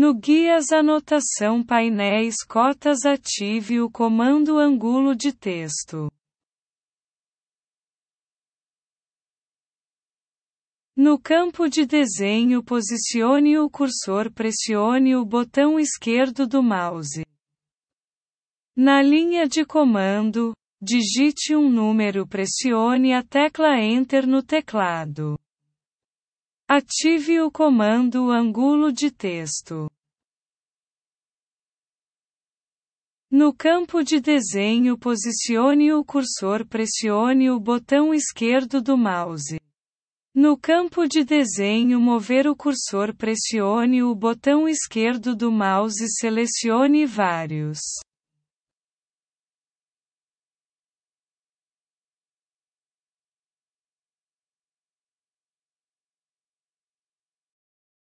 No guias anotação painéis cotas ative o comando ângulo de texto. No campo de desenho posicione o cursor pressione o botão esquerdo do mouse. Na linha de comando, digite um número pressione a tecla Enter no teclado. Ative o comando ângulo de texto. No campo de desenho, posicione o cursor, pressione o botão esquerdo do mouse. No campo de desenho, mover o cursor, pressione o botão esquerdo do mouse e selecione vários.